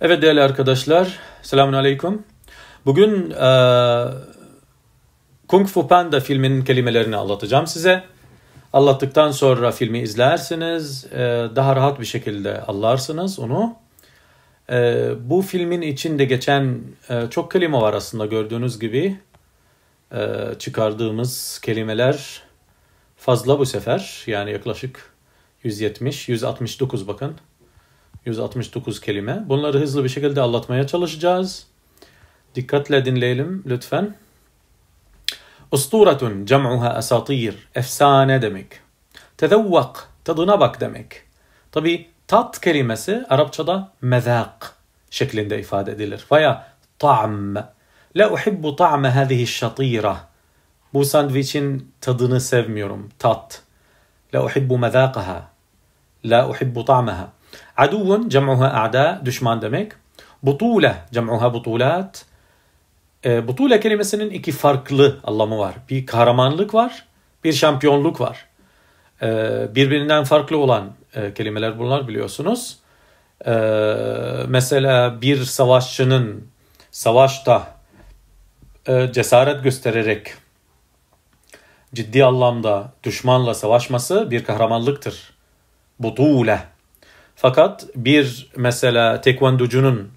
Evet değerli arkadaşlar, selamun aleyküm. Bugün e, Kung Fu Panda filminin kelimelerini anlatacağım size. Anlattıktan sonra filmi izlersiniz, e, daha rahat bir şekilde anlarsınız onu. E, bu filmin içinde geçen e, çok kelime var aslında gördüğünüz gibi. E, çıkardığımız kelimeler fazla bu sefer, yani yaklaşık 170, 169 bakın. 169 kelime. Bunları hızlı bir şekilde anlatmaya çalışacağız. Dikkatle dinleyelim lütfen. Usturatun cem'uha asatir. Efsane demek. Tezevvak, tadına bak demek. Tabi tat kelimesi Arapçada mezak şeklinde ifade edilir. Veya ta'm. La uhibbu ta'me hadihi şatira. Bu sandviçin tadını sevmiyorum. Tat. La uhibbu mezakaha. La uhibbu ta'meha. Aduvun cem'uha a'da düşman demek. Butule cem'uha butulat. E, butule kelimesinin iki farklı anlamı var. Bir kahramanlık var, bir şampiyonluk var. E, birbirinden farklı olan e, kelimeler bunlar biliyorsunuz. E, mesela bir savaşçının savaşta e, cesaret göstererek ciddi anlamda düşmanla savaşması bir kahramanlıktır. Butule fakat bir mesela tekvanducunun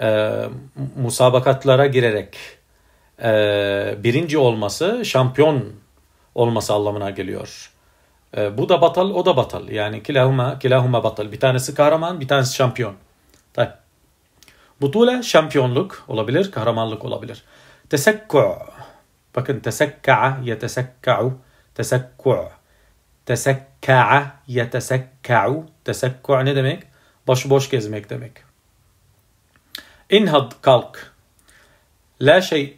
e, musabakatlara girerek e, birinci olması şampiyon olması anlamına geliyor. E, bu da batal, o da batal. Yani kilahuma, kilahuma batal. Bir tanesi kahraman, bir tanesi şampiyon. Tabii. Butule şampiyonluk olabilir, kahramanlık olabilir. Tesekku. Bakın tesekka'a, yetesekka'u, tesekku. Tesek Tesekka'a yetesekka'u. Tesekku ne demek? Başıboş gezmek demek. İnhad kalk. La şey.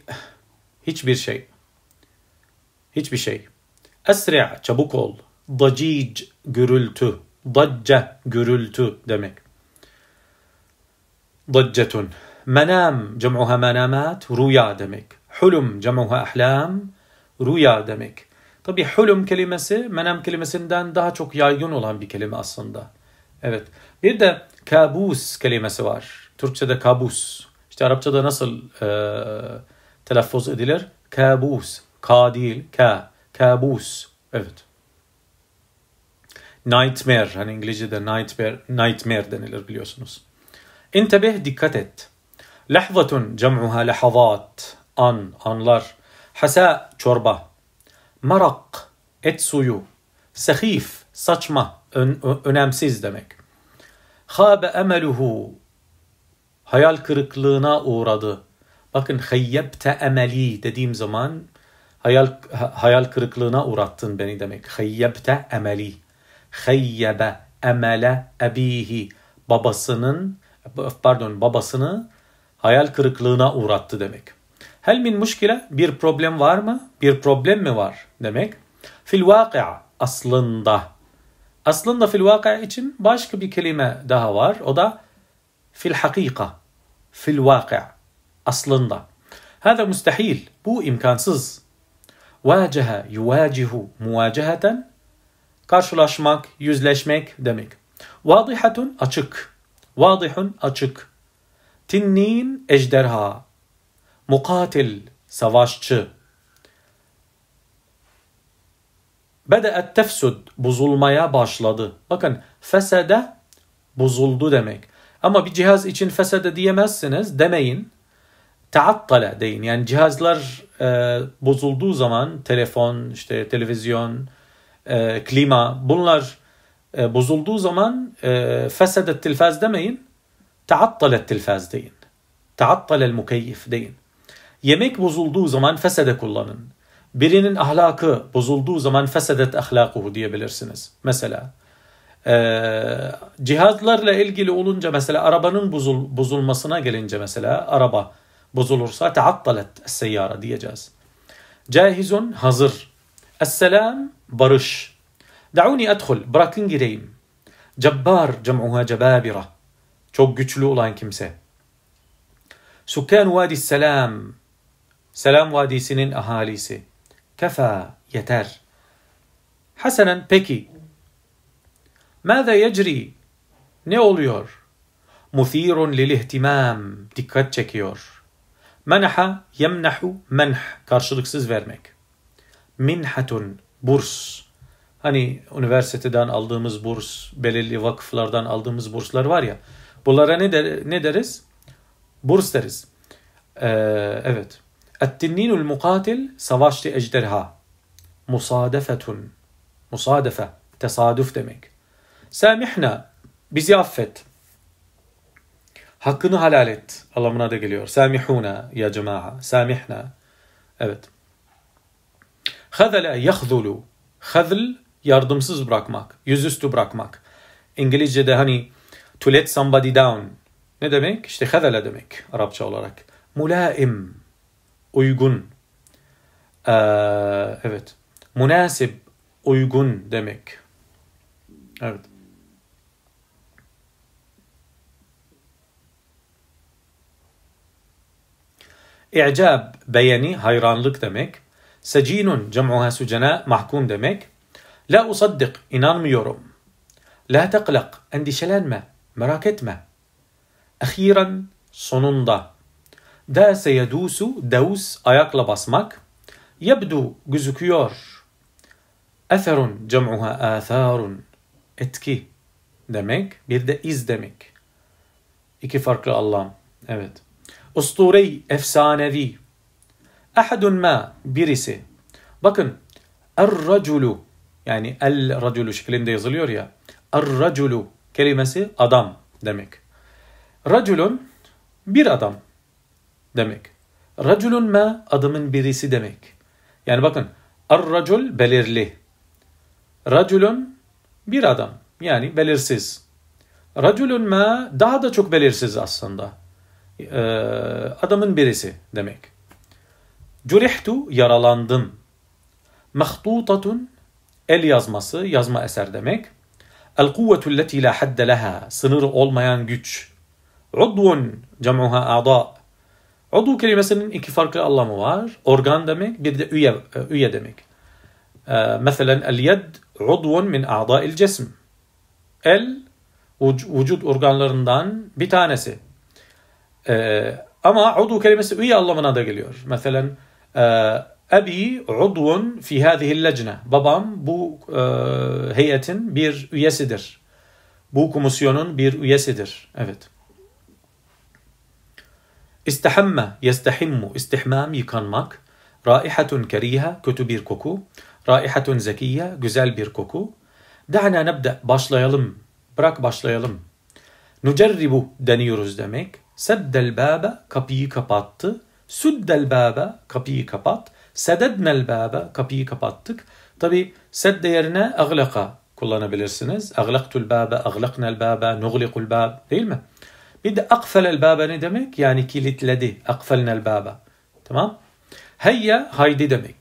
Hiçbir şey. Hiçbir şey. Esri' çabuk ol. Dacic gürültü. Dacce gürültü demek. Daccetun. Menam cem'uha menamat. Rüya demek. Hulum cem'uha ahlam. Rüya demek. Tabi hulum kelimesi menem kelimesinden daha çok yaygın olan bir kelime aslında. Evet. Bir de kabus kelimesi var. Türkçe'de kabus. İşte Arapça'da nasıl e, telaffuz edilir? Kabus. Ka değil. Ka. Kabus. Evet. Nightmare. Hani İngilizce'de nightmare, nightmare denilir biliyorsunuz. İntebeh dikkat et. Lahvatun cem'uha lahavat. An, anlar. Hasa çorba. Marak, et suyu. Sehif, saçma, ön, önemsiz demek. Habe emeluhu, hayal kırıklığına uğradı. Bakın hayyebte emeli dediğim zaman hayal hayal kırıklığına uğrattın beni demek. Hayyebte emeli. Hayyebe emele ebihi babasının pardon babasını hayal kırıklığına uğrattı demek. Hel min muşkile bir problem var mı? Bir problem mi var demek. Fil vakia aslında. Aslında fil vakia için başka bir kelime daha var. O da fil hakika. Fil vakia. Aslında. Hada müstehil. Bu imkansız. Vacehe, yuvacihu, muvaceheten. Karşılaşmak, yüzleşmek demek. Vadihatun açık. Vadihun açık. Tinnin ejderha mukatil savaşçı Bede'et tefsud bozulmaya başladı. Bakın fesede bozuldu demek. Ama bir cihaz için fesede diyemezsiniz demeyin. Taattale deyin. Yani cihazlar e, bozulduğu zaman telefon, işte televizyon, e, klima bunlar e, bozulduğu zaman e, fesedet tilfaz demeyin. Taattale tilfaz deyin. Taattale mukeyyif deyin. Yemek bozulduğu zaman fesede kullanın. Birinin ahlakı bozulduğu zaman fesedet ahlakuhu diyebilirsiniz. Mesela e, cihazlarla ilgili olunca mesela arabanın bozul, bozulmasına gelince mesela araba bozulursa teattalet seyyara diyeceğiz. Cahizun hazır. Esselam barış. Dauni edhul bırakın gireyim. Cebbar cem'uha cebabira. Çok güçlü olan kimse. Sukan Vadi Selam Selam Vadisi'nin ahalisi. Kefa, yeter. Hasenen, peki. Mâze yecri, ne oluyor? Muthirun lil ihtimam, dikkat çekiyor. Menaha, yemnahu, menh, karşılıksız vermek. Minhatun, burs. Hani üniversiteden aldığımız burs, belirli vakıflardan aldığımız burslar var ya. Bunlara ne, der, ne deriz? Burs deriz. Ee, evet. Ettinninul mukatil savaştı ejderha. Musadefetun. Musadefe. Tesadüf demek. Semihna. Bizi affet. Hakkını halal et. Anlamına da geliyor. Samihuna ya cema'a. Samihna. Evet. Khazala yahzulu. Khazl yardımsız bırakmak, yüzüstü bırakmak. İngilizce'de hani to let somebody down ne demek? İşte khazala demek Arapça olarak. Mulaim uygun. Ee, evet. Münasip, uygun demek. Evet. İ'cab, beğeni, hayranlık demek. Secinun, cem'uha sucena, mahkum demek. La usaddik, inanmıyorum. La teklak, endişelenme, merak etme. Ahiren, sonunda. Dâse yedûsu, deus ayakla basmak. Yebdu gözüküyor. Eferun cem'uha atharun. Etki demek. Bir de iz demek. İki farklı Allah'ım. Evet. Usturey, efsanevi. Ahadun ma, birisi. Bakın. Er-raculu. Yani el-raculu şeklinde yazılıyor ya. Er-raculu kelimesi adam demek. Raculun bir adam demek. Raculun ma adamın birisi demek. Yani bakın ar-racul belirli. Raculun bir adam yani belirsiz. Raculun ma daha da çok belirsiz aslında. Ee, adamın birisi demek. Curihtu yaralandım. Mahtutatun el yazması yazma eser demek. El kuvvetu leti la hadde leha sınırı olmayan güç. Udvun cem'uha a'da Udu kelimesinin iki farklı anlamı var. Organ demek bir de üye, e, üye demek. E, mesela el yed udvun min a'da'il cesm. El vücut organlarından bir tanesi. E, ama udu kelimesi üye anlamına da geliyor. Mesela Abi udvun fi hadihi lecne. Babam bu heyetin bir üyesidir. Bu komisyonun bir üyesidir. Evet. İstehemme, yestehimmu, istihmam yıkanmak. Raihatun keriha, kötü bir koku. Raihatun zekiye, güzel bir koku. Da'na nebde, başlayalım. Bırak başlayalım. Nucerribu, deniyoruz demek. Seddel bâbe, kapıyı kapattı. Süddel bâbe, kapıyı kapat. Sedednel bâbe, kapıyı kapattık. Tabi sedde yerine aglaka kullanabilirsiniz. Aglaktul bâbe, aglaknel bâbe, nuglikul bâb değil mi? Bir de akfelel baba ne demek? Yani kilitledi. Akfelnel baba. Tamam. Heyye haydi demek.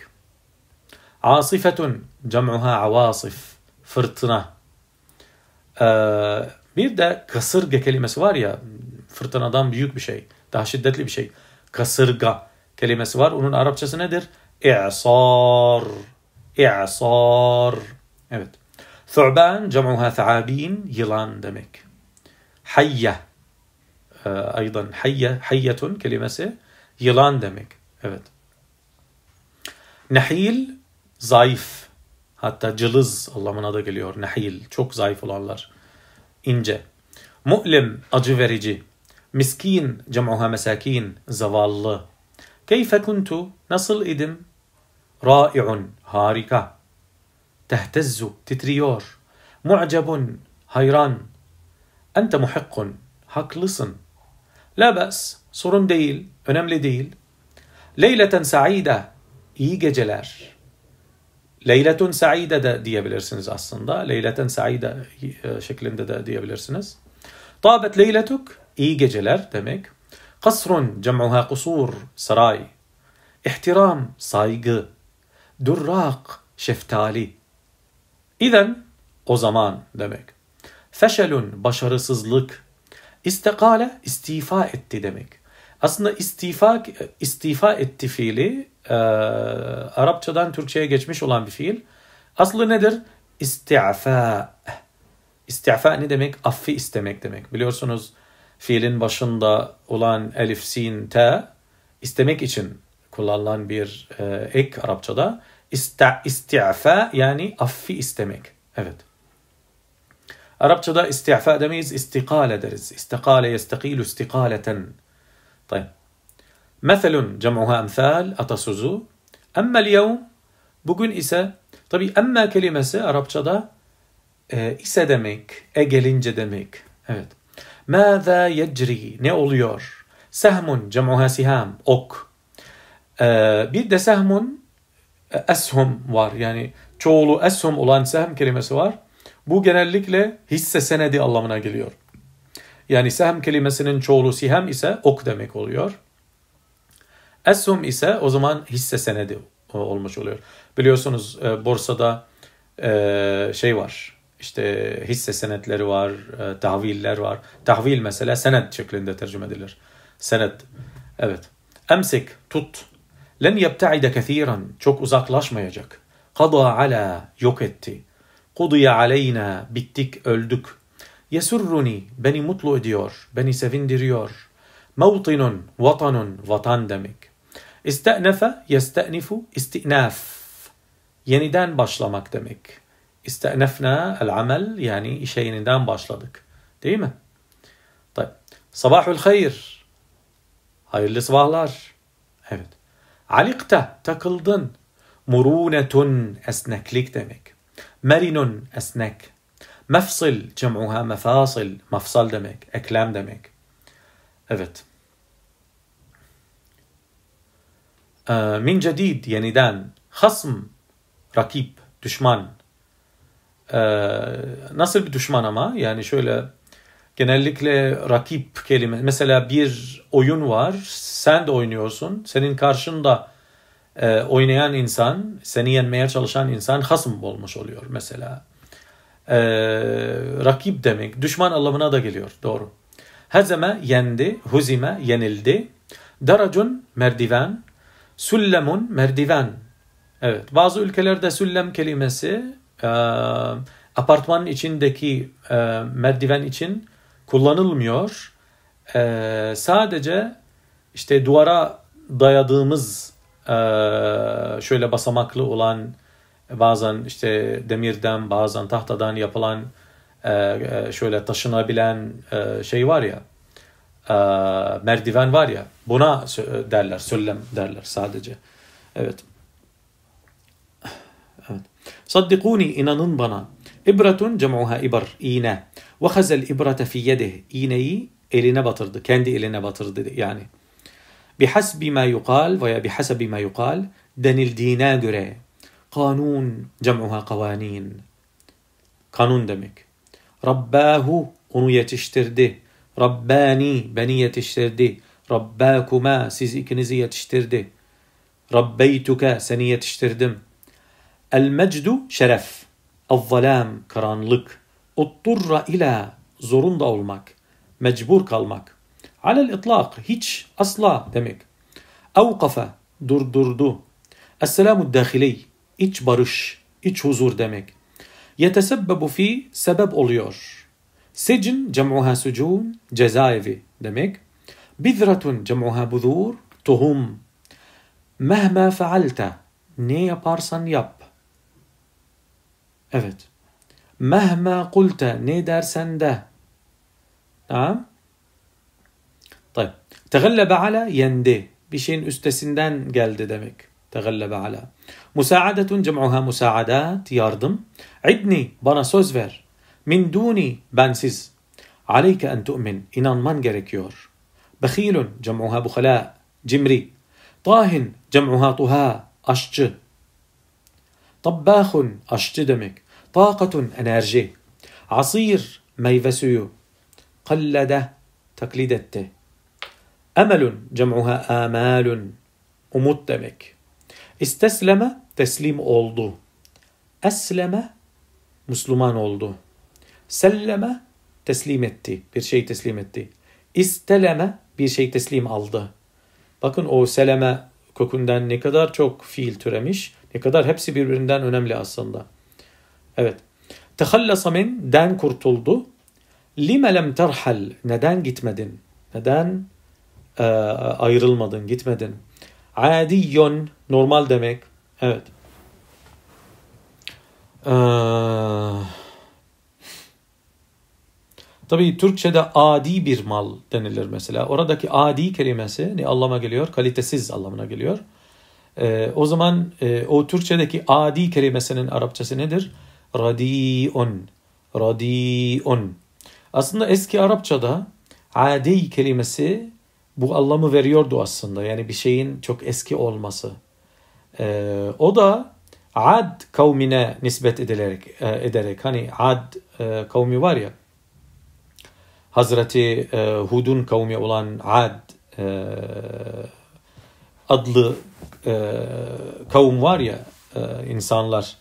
Asifetun cem'uha avasif. Fırtına. Ee, bir de kasırga kelimesi var ya. Fırtınadan büyük bir şey. Daha şiddetli bir şey. Kasırga kelimesi var. Onun Arapçası nedir? İ'sar. İ'sar. Evet. Thu'ban cem'uha tha'abin. Yılan demek. Hayye e, aydan hayye, hayyetun kelimesi yılan demek. Evet. Nehil, zayıf. Hatta cılız anlamına da geliyor. Nehil, çok zayıf olanlar. ince. Mu'lim, acı verici. Miskin, cem'uha mesakin, zavallı. Keyfe kuntu, nasıl idim? Ra'i'un, harika. Tehtezzu, titriyor. Mu'cebun, hayran. Ente muhikkun, haklısın. La bas, sorun değil, önemli değil. Leyleten saide, iyi geceler. Leyletun saide de diyebilirsiniz aslında. Leyleten saide e, şeklinde de diyebilirsiniz. Tabet leyletuk, iyi geceler demek. Kasrun, cem'uha kusur, saray. İhtiram, saygı. Durrak, şeftali. İzen, o zaman demek. Feşelun, başarısızlık, İstekale istifa etti demek. Aslında istifa istifa etti fiili e, Arapçadan Türkçe'ye geçmiş olan bir fiil. Aslı nedir? İsti'fa. İsti'fa ne demek? Affi istemek demek. Biliyorsunuz fiilin başında olan elif, sin, te istemek için kullanılan bir e, ek Arapçada. İsta, isti'fa yani affi istemek. Evet. Arapçada istifa demeyiz, istikale deriz. İstikale yestekilu istikaleten. Tayyip. Meselun cem'uha emsal atasuzu. Emmel yevm bugün ise tabi emme kelimesi Arapçada e, ise demek, e gelince demek. Evet. Mâzâ yecri ne oluyor? Sehmun cem'uha siham ok. E, bir de sehmun e, eshum var. Yani çoğulu eshum olan sehm kelimesi var. Bu genellikle hisse senedi anlamına geliyor. Yani sehem kelimesinin çoğulu sihem ise ok demek oluyor. Esum ise o zaman hisse senedi olmuş oluyor. Biliyorsunuz e, borsada e, şey var. İşte hisse senetleri var, e, tahviller var. Tahvil mesela senet şeklinde tercüme edilir. Senet. Evet. Emsik, tut. Len yebta'ide kethiren. Çok uzaklaşmayacak. Kada ala, yok etti. Kudiye aleyna bittik öldük. Yesurruni beni mutlu ediyor, beni sevindiriyor. Mevtinun vatanun vatan demek. İste'nefe yeste'nifu istinaf. Yeniden başlamak demek. İste'nefna el amel yani işe yeniden başladık. Değil mi? Tabi. Sabahul hayır. Hayırlı sabahlar. Evet. Alikte takıldın. Murunetun esneklik demek. Merinun esnek. Mefsil cem'uha mefasil. Mafsal demek, eklem demek. Evet. Ee, min cedid yeniden. Hasm rakip, düşman. Ee, nasıl bir düşman ama? Yani şöyle genellikle rakip kelime. Mesela bir oyun var. Sen de oynuyorsun. Senin karşında e, oynayan insan, seni yenmeye çalışan insan hasım olmuş oluyor mesela. E, rakip demek, düşman anlamına da geliyor, doğru. Hazeme yendi, huzime yenildi. Daracun merdiven, süllemun merdiven. Evet, bazı ülkelerde süllem kelimesi e, apartmanın içindeki e, merdiven için kullanılmıyor. E, sadece işte duvara dayadığımız ee, şöyle basamaklı olan bazen işte demirden bazen tahtadan yapılan e, e, şöyle taşınabilen e, şey var ya merdiven var ya buna derler söylem derler sadece. Evet. Evet. Saddikuni inanın bana. İbratun cem'uha ibar iğne. Ve hazel ibrate fi yedih. İğneyi eline batırdı. Kendi eline batırdı yani bihasbi ma YUQAL veya bihasabi ma YUQAL denildiğine göre kanun cem'uha kavanin kanun demek. Rabbahu onu yetiştirdi. Rabbani beni yetiştirdi. Rabbakuma siz ikinizi yetiştirdi. Rabbeytuka seni yetiştirdim. El mecdu şeref. El karanlık. Utturra ila zorunda olmak. Mecbur kalmak. Alel itlak hiç asla demek. Avkafe durdurdu. Esselamu dahili iç barış, iç huzur demek. Yetesebbebu fi sebep oluyor. Secin cem'uha sucun cezaevi demek. Bidratun cem'uha buzur tuhum. Mehme fealte ne yaparsan yap. Evet. Mehme kulte ne dersen de. Tamam. تغلب على يندي بشين استسندان قالده دمك تغلب على مساعدة جمعها مساعدات ياردم عدني بنا سوزفر من دوني بانسيز عليك أن تؤمن إن من يور بخيل جمعها بخلاء جمري طاهن جمعها طها أشج طباخ أشج دمك طاقة أنارجي عصير ميفسيو قلده تقليدته Emelun cem'uha amalun. Umut demek. İstesleme teslim oldu. Esleme Müslüman oldu. Selleme teslim etti. Bir şey teslim etti. İsteleme bir şey teslim aldı. Bakın o seleme kökünden ne kadar çok fiil türemiş. Ne kadar hepsi birbirinden önemli aslında. Evet. Tehallasa min den kurtuldu. Lime lem terhal neden gitmedin? Neden e, ayrılmadın, gitmedin. Adiyyun normal demek. Evet. Ee, Tabii Türkçe'de adi bir mal denilir mesela. Oradaki adi kelimesi ne anlama geliyor? Kalitesiz anlamına geliyor. Ee, o zaman e, o Türkçedeki adi kelimesinin Arapçası nedir? Radiun. Radiun. Aslında eski Arapçada adi kelimesi bu anlamı veriyordu aslında. Yani bir şeyin çok eski olması. E, o da Ad kavmine nisbet edilerek, e, ederek hani Ad e, kavmi var ya Hazreti e, Hud'un kavmi olan Ad e, adlı e, kavim var ya e, insanlar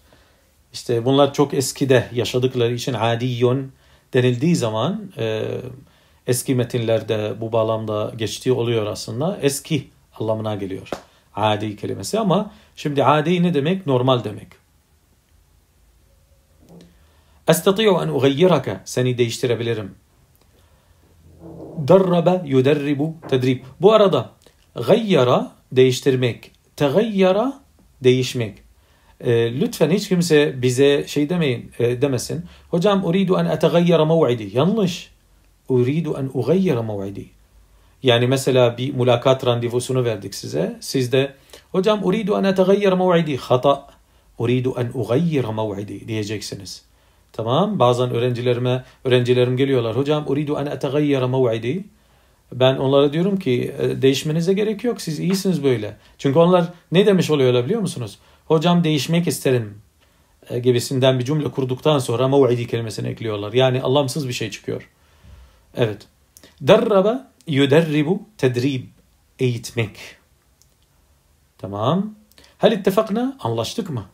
işte bunlar çok eskide yaşadıkları için adiyon denildiği zaman e, eski metinlerde bu bağlamda geçtiği oluyor aslında. Eski anlamına geliyor. Adi kelimesi ama şimdi adi ne demek? Normal demek. Estati'u en ugayyiraka. Seni değiştirebilirim. Darrabe yuderribu tedrib. Bu arada gayyara değiştirmek. Tegayyara değişmek. E, lütfen hiç kimse bize şey demeyin e, demesin. Hocam uridu en etegayyara mev'idi. Yanlış uridu en ugayyara mev'idi. Yani mesela bir mülakat randevusunu verdik size. Siz de hocam uridu en etagayyara mev'idi. Hata. Uridu en ugayyara mev'idi diyeceksiniz. Tamam. Bazen öğrencilerime öğrencilerim geliyorlar. Hocam uridu en etagayyara mev'idi. Ben onlara diyorum ki e, değişmenize gerek yok. Siz iyisiniz böyle. Çünkü onlar ne demiş oluyorlar biliyor musunuz? Hocam değişmek isterim e, gibisinden bir cümle kurduktan sonra mev'idi kelimesini ekliyorlar. Yani anlamsız bir şey çıkıyor. Evet. Derraba yuderribu tedrib. Eğitmek. Tamam. Hal ittifakna? Anlaştık mı?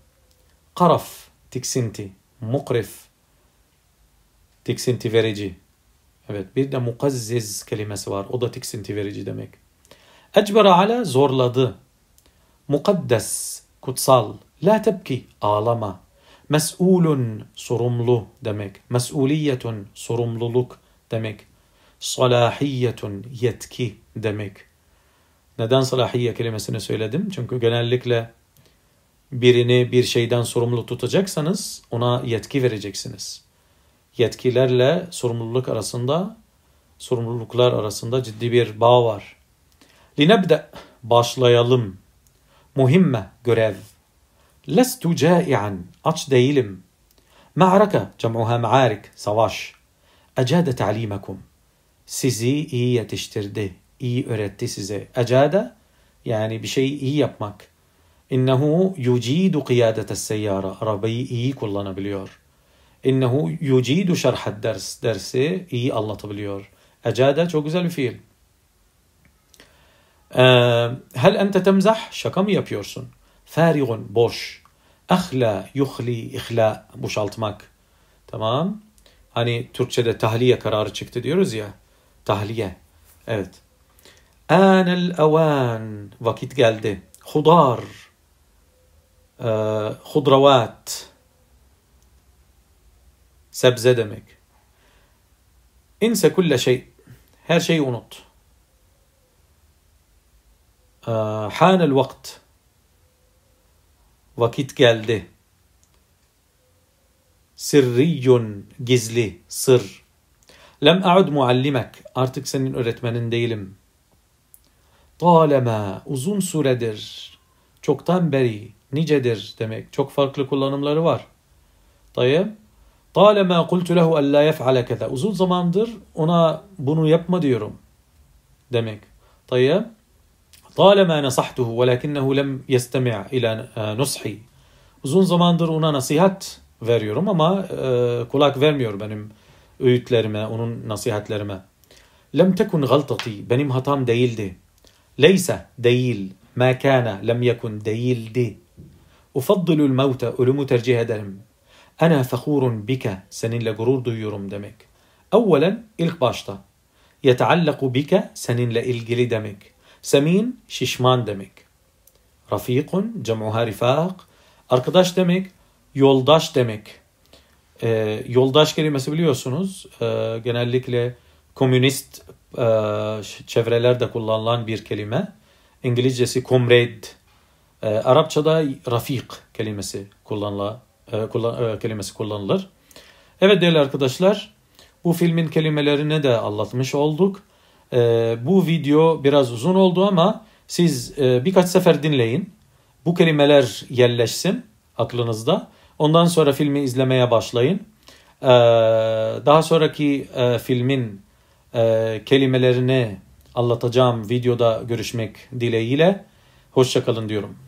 Karaf. Tiksinti. Mukrif. Tiksinti verici. Evet. Bir de mukazziz kelimesi var. O da tiksinti verici demek. Ecbere ala zorladı. Mukaddes. Kutsal. La tebki. Ağlama. Mes'ulun sorumlu demek. Mes'uliyetun sorumluluk demek. Salahiyyetun yetki demek. Neden salahiyye kelimesini söyledim? Çünkü genellikle birini bir şeyden sorumlu tutacaksanız ona yetki vereceksiniz. Yetkilerle sorumluluk arasında sorumluluklar arasında ciddi bir bağ var. Linebde başlayalım. Muhimme görev. Lestu cai'an aç değilim. Ma'raka cem'uha ma'arik savaş. Ecade talimakum. Sizi iyi yetiştirdi, iyi öğretti size. Ecade yani bir şeyi iyi yapmak. İnnehu yucidu kıyadete seyyara. Arabayı iyi kullanabiliyor. İnnehu yucidu şerhad ders. Dersi iyi anlatabiliyor. Ecade çok güzel bir fiil. Ee, hel ente temzah? Şaka mı yapıyorsun? Ferigun, boş. Ahla, yuhli, ihla, boşaltmak. Tamam. Hani Türkçe'de tahliye kararı çıktı diyoruz ya. Tahliye. Evet. Anel avan. Vakit geldi. Hudar. E, hudravat. Sebze demek. İnse kulle şey. Her şeyi unut. Ee, Hanel vakt. Vakit geldi. Sirriyun gizli, sır. Lem a'ud muallimek. Artık senin öğretmenin değilim. Talema uzun süredir. Çoktan beri, nicedir demek. Çok farklı kullanımları var. Dayı. Talema kultu lehu en la yef'ale keza. Uzun zamandır ona bunu yapma diyorum. Demek. Dayı. Talema nasahtuhu velakinnehu lem yestemi' ila e, nushi. Uzun zamandır ona nasihat veriyorum ama e, kulak vermiyor benim öğütlerime, onun nasihatlerime. Lem tekun galtati, benim hatam değildi. Leysa, değil. Ma kana, lem yekun, değildi. Ufaddilul mevte, ölümü tercih ederim. Ana fakhurun bika, seninle gurur duyuyorum demek. Evvelen, ilk başta. Yeteallaku bika, seninle ilgili demek. Semin, şişman demek. Rafikun, cem'uha rifak, arkadaş demek. yoldaş demek. E, yoldaş kelimesi biliyorsunuz e, genellikle komünist e, ee, çevrelerde kullanılan bir kelime. İngilizcesi comrade. E, Arapçada rafik kelimesi kullanıla, e, kullan, e, kelimesi kullanılır. Evet değerli arkadaşlar bu filmin kelimelerini de anlatmış olduk. E, bu video biraz uzun oldu ama siz e, birkaç sefer dinleyin. Bu kelimeler yerleşsin aklınızda. Ondan sonra filmi izlemeye başlayın. Ee, daha sonraki e, filmin e, kelimelerini anlatacağım videoda görüşmek dileğiyle. Hoşçakalın diyorum.